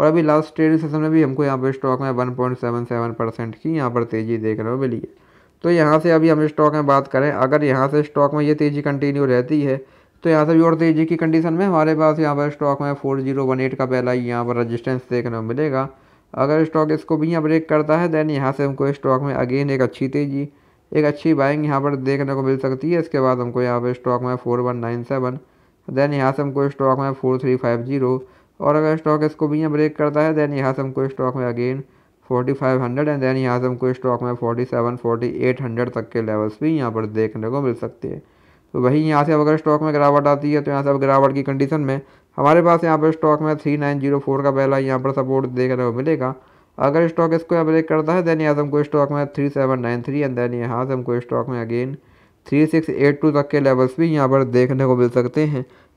और अभी last trading session में भी हमको यहाँ पर स्टॉक में one point seven seven percent की यहाँ पर तेज़ी देख रहे हो मिली है तो यहाँ से अभी हम स्टॉक में बात करें अगर यहाँ से स्टॉक में ये तेज़ी कंटिन्यू रहती है तो यहाँ से भी और तेज़ी की कंडीशन में हमारे पास यहाँ पर स्टॉक में फोर जीरो वन एट का पहला ही यहाँ पर रजिस्टेंस देखने को मिलेगा अगर स्टॉक इसको भी यहाँ ब्रेक करता है देन यहाँ से हमको स्टॉक में अगेन एक अच्छी तेज़ी एक अच्छी बाइंग यहाँ पर देखने को मिल सकती है इसके बाद हमको यहाँ पर स्टॉक में four one nine seven then यहाँ से हमको स्टॉक में फोर थ्री फाइव जीरो और अगर स्टॉक इसको भी यहाँ ब्रेक करता है दैन यहाँ से हमको स्टॉक में again forty five hundred and then यहाँ से हमको स्टॉक में forty forty seven eight hundred तक के लेवल्स भी यहाँ पर देखने को मिल सकते हैं तो वहीं यहाँ से अगर स्टॉक में गिरावट आती है तो यहाँ से अब गिरावट की कंडीशन में हमारे पास यहाँ पर स्टॉक में थ्री नाइन जीरो फोर का पहला यहाँ पर सपोर्ट देखने को मिलेगा अगर स्टॉक इसको यहाँ ब्रेक करता है देन यहाँ से हमको स्टॉक में three seven nine three and then यहाँ से हमको स्टॉक में again three six eight two तक के लेवल्स भी यहाँ पर देखने को मिल सकते हैं